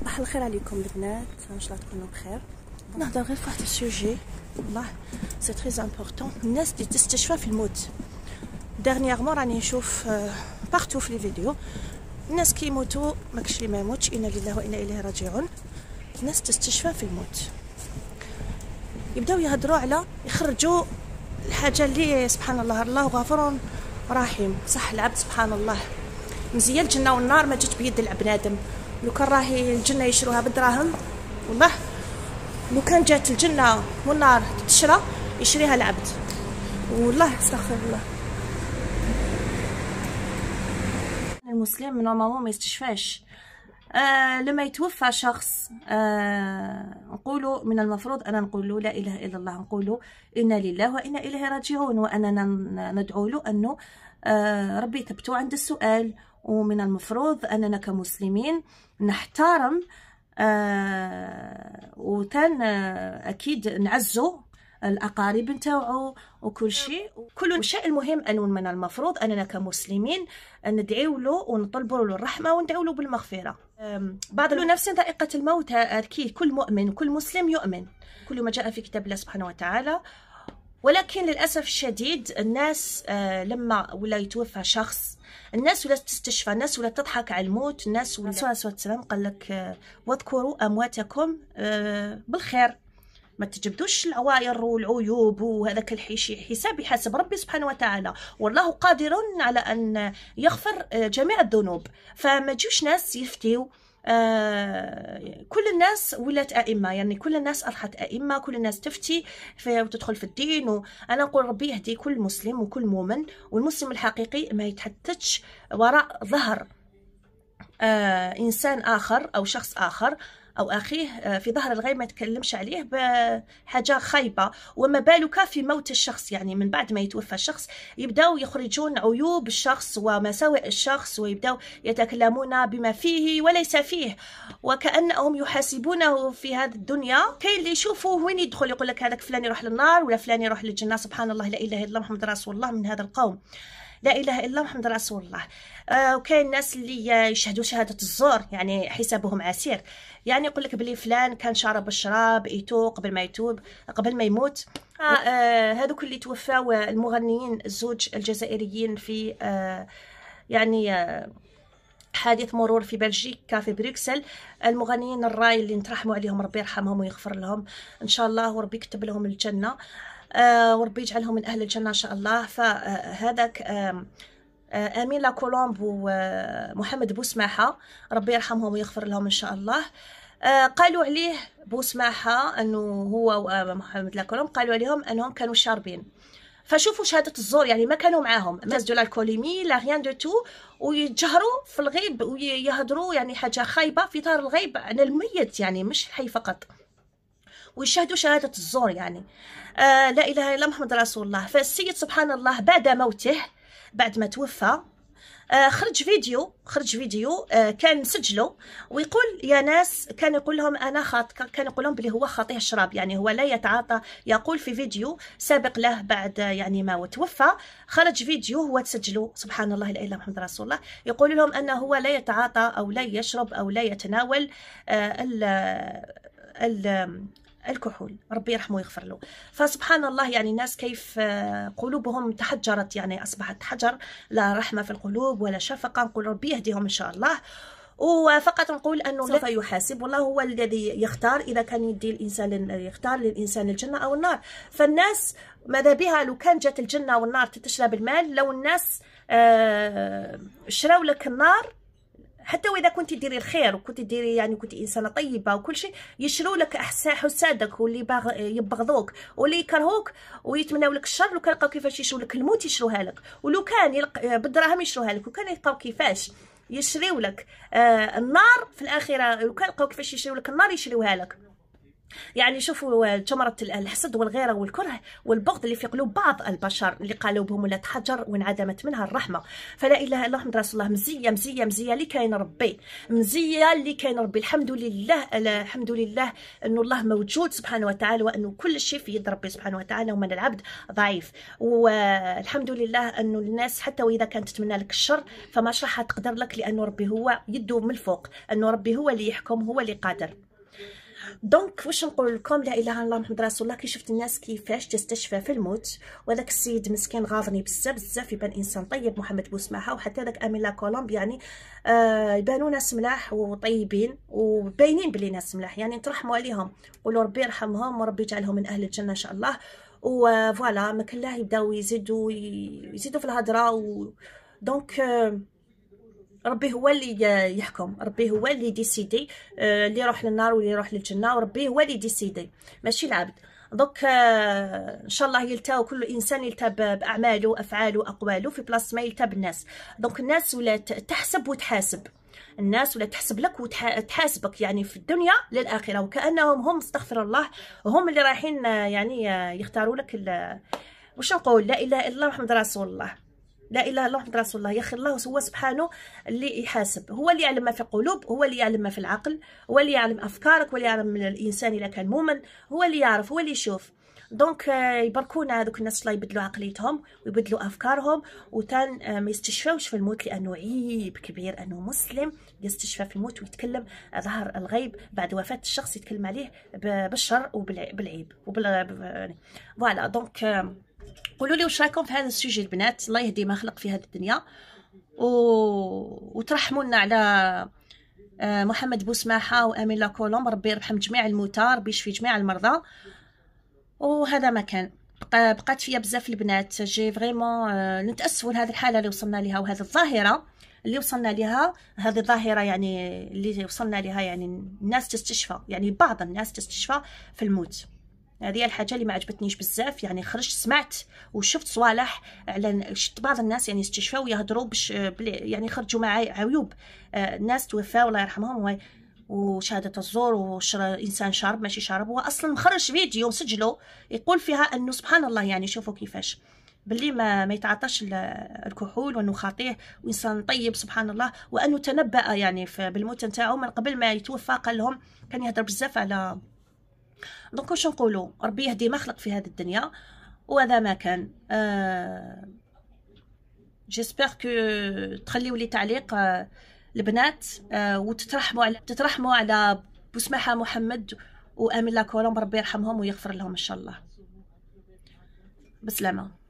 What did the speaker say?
صباح الخير عليكم البنات ان شاء الله تكونوا بخير نهضر غير فواحد السوجي والله سي تري امبورطون الناس اللي تستشفى في الموت دارنييغمون راني نشوف بارتو آه، في لي فيديو الناس يموتوا ماكش اللي ما يموتش انا لله وانا اليه راجعون الناس تستشفى في الموت يبداو يهضروا على يخرجوا الحاجه اللي سبحان الله الله غفور رحيم صح العبد سبحان الله مزيان الجنه والنار ما جات بيد البنادم لو كان راهي الجنه يشروها بالدراهم والله لو كان جات الجنه والنار تشرى يشريها العبد والله استغفر الله المسلم نورمالمون ما يستشفاش آه لما يتوفى شخص آه نقولوا من المفروض انا نقول لا اله الا الله نقولوا انا لله وانا اليه راجعون واننا ندعو له انه آه ربي يثبتوا عند السؤال ومن المفروض أننا كمسلمين نحترم آه وتن آه أكيد نعزو الأقارب نتاوعو وكل شيء كل الشيء المهم أنه من المفروض أننا كمسلمين ندعيو له ونطلبوا له الرحمة وندعيو له بالمغفرة بعض نفس ذائقة الموت أكيد كل مؤمن كل مسلم يؤمن كل ما جاء في كتاب الله سبحانه وتعالى ولكن للاسف الشديد الناس آه، لما ولا يتوفى شخص الناس ولات تستشفى الناس ولات تضحك على الموت الناس ولا نعم. الرسول عليه قال لك آه، واذكروا امواتكم آه، بالخير ما تجبدوش العواير والعيوب وهذاك الحشي حساب يحاسب ربي سبحانه وتعالى والله قادر على ان يغفر جميع الذنوب فما تجيوش ناس يفتيو آه، كل الناس ولات ائمه يعني كل الناس اصبحت ائمه كل الناس تفتي فيها وتدخل في الدين وانا نقول ربي يهدي كل مسلم وكل مؤمن والمسلم الحقيقي ما يتحدثش وراء ظهر آه انسان اخر او شخص اخر او اخيه آه، في ظهر الغيب ما تكلمش عليه بحاجه خايبه وما بالك في موت الشخص يعني من بعد ما يتوفى الشخص يبداو يخرجون عيوب الشخص ومساوئ الشخص ويبداو يتكلمون بما فيه وليس فيه وكانهم يحاسبونه في هذه الدنيا كاين اللي يشوفوه وين يدخل يقول لك هذاك فلان يروح للنار ولا فلان يروح للجنه سبحان الله لا اله الا الله محمد رسول الله من هذا القوم لا اله الا محمد رسول الله آه وكاين الناس اللي يشهدوا شهاده الزور يعني حسابهم عسير يعني يقول لك بلي فلان كان شارب الشراب ايتو قبل ما يتوب قبل ما يموت آه آه هذوك اللي توفاو المغنيين الزوج الجزائريين في آه يعني آه حادث مرور في بلجيكا في بروكسل المغنيين الراي اللي نترحموا عليهم ربي يرحمهم ويغفر لهم ان شاء الله وربي يكتب لهم الجنه آه، وربي يجعلهم من اهل الجنه ان شاء الله فهذاك امين لا كولومب ومحمد بوسماحه ربي يرحمهم ويغفر لهم ان شاء الله آه، قالوا عليه بوسماحه انه هو ومحمد آه، لا كولومب قالوا عليهم انهم كانوا شاربين فشوفوا شهاده الزور يعني ما كانوا معاهم ناس دو الكوليمي لا غيان دو تو ويتجهروا في الغيب ويهضروا يعني حاجه خايبه في دار الغيب عن الميت يعني مش الحي فقط ويشهدوا شهادة الزور يعني آه لا إله إلا محمد رسول الله فالسيد سبحان الله بعد موته بعد ما توفى آه خرج فيديو خرج فيديو آه كان سجله ويقول يا ناس كان يقول لهم انا خاط كان يقول لهم بلي هو خاطيه الشراب يعني هو لا يتعاطى يقول في فيديو سابق له بعد يعني ما توفى خرج فيديو هو تسجله سبحان الله لا اله الا محمد رسول الله يقول لهم انه هو لا يتعاطى او لا يشرب او لا يتناول آه ال ال الكحول ربي يرحمه ويغفر له فسبحان الله يعني الناس كيف آه، قلوبهم تحجرت يعني أصبحت حجر لا رحمة في القلوب ولا شفقة نقول ربي يهديهم إن شاء الله وفقط نقول انه سوف يحاسب والله هو الذي يختار اذا كان يدي الانسان يختار للانسان الجنه او النار فالناس ماذا بها لو كان جات الجنه والنار تتشرب المال لو الناس آه، شراو لك النار حتى واذا كنت ديري الخير وكنت ديري يعني كنت انسانه طيبه وكل شيء يشروا لك حسادك واللي باغ يبغضوك واللي يكرهوك ويتمناو لك الشر لو كان لقاو كيفاش يشروا لك الموت يشروها لك ولو كان يلق... بالدراهم يشروها لك وكان يلقاو كيفاش يشريو لك آه النار في الاخره وكان لقاو كيفاش يشريو لك النار يشريوها لك يعني شوفوا ثمرة آه، الحسد والغيرة والكره والبغض اللي في قلوب بعض البشر اللي قلوبهم ولا تحجر وانعدمت منها الرحمة فلا إله إلا الله محمد رسول الله مزية مزية مزية اللي كاين ربي مزية اللي كاين ربي الحمد لله الحمد لله أنه الله موجود سبحانه وتعالى وأنه كل شيء في يد ربي سبحانه وتعالى ومن العبد ضعيف والحمد لله أنه الناس حتى وإذا كانت تتمنى لك الشر فماش راح تقدر لك لأنه ربي هو يده من الفوق أنه ربي هو اللي يحكم هو اللي قادر دونك واش نقول لكم لا اله الا الله محمد رسول الله كي شفت الناس كيفاش تستشفى في الموت وذاك السيد مسكين غاضني بزاف بزاف يبان انسان طيب محمد بوسماحه وحتى ذاك اميلا كولومب يعني آه يبانوا ناس ملاح وطيبين وباينين بلي ناس ملاح يعني ترحموا عليهم قولوا ربي يرحمهم وربي يجعلهم من اهل الجنه ان شاء الله وفوالا ما لا يبداو يزيدوا يزيدوا في الهضره و دونك آه ربي هو اللي يحكم ربي هو اللي ديسيدي آه، اللي يروح للنار واللي يروح للجنه وربي هو اللي ديسيدي ماشي العبد دوك آه، ان شاء الله يلتاو كل انسان يلتاب باعماله افعاله اقواله في بلاصه ما يلتاب الناس دوك الناس ولات تحسب وتحاسب الناس ولا تحسب لك وتحاسبك يعني في الدنيا للاخره وكانهم هم استغفر الله هم اللي رايحين آه، يعني يختاروا لك واش نقول لا اله الا الله محمد رسول الله لا اله الا الله محمد رسول الله يا اخي الله هو سبحانه اللي يحاسب هو اللي يعلم ما في القلوب هو اللي يعلم ما في العقل هو اللي يعلم افكارك هو اللي يعلم الانسان اذا كان مؤمن هو اللي يعرف هو اللي يشوف دونك euh, يباركونا هذوك الناس الله يبدلوا عقليتهم ويبدلوا افكارهم وتان آه، ما يستشفاوش في الموت لانه عيب كبير انه مسلم يستشفى في الموت ويتكلم ظهر الغيب بعد وفاه الشخص يتكلم عليه بالشر وبالعيب وبال فوالا يعني. دونك قولوا لي واش رايكم في هذا السوجي البنات الله يهدي ما خلق في هذه الدنيا و... وترحموا لنا على آه، محمد بوسماحة وأمين لاكولوم ربي يرحم جميع الموتى ربي يشفي جميع المرضى وهذا ما كان بقات فيا بزاف البنات جي فريمون آه، نتاسفوا لهذه الحاله اللي وصلنا لها وهذه الظاهره اللي وصلنا لها هذه الظاهره يعني اللي وصلنا لها يعني الناس تستشفى يعني بعض الناس تستشفى في الموت هذه الحاجه اللي ما عجبتنيش بزاف يعني خرجت سمعت وشفت صوالح على شفت بعض الناس يعني استشفاو يهضروا باش يعني خرجوا مع عيوب آه، ناس توفاو الله يرحمهم وشهاده الزور انسان شارب ماشي شارب هو اصلا مخرج فيديو مسجلو يقول فيها انه سبحان الله يعني شوفوا كيفاش باللي ما ما يتعاطاش الكحول وانه خاطيه وانسان طيب سبحان الله وانه تنبأ يعني بالموت نتاعو من قبل ما يتوفى قال لهم كان يهضر بزاف على دونك واش نقولوا ربي يهدي ما خلق في هذه الدنيا وهذا ما كان آه جيسبر كو تخليوا لي تعليق آه، البنات آه وتترحموا على تترحموا على بوسماحه محمد وامين لاكولوم ربي يرحمهم ويغفر لهم ان شاء الله بسلامه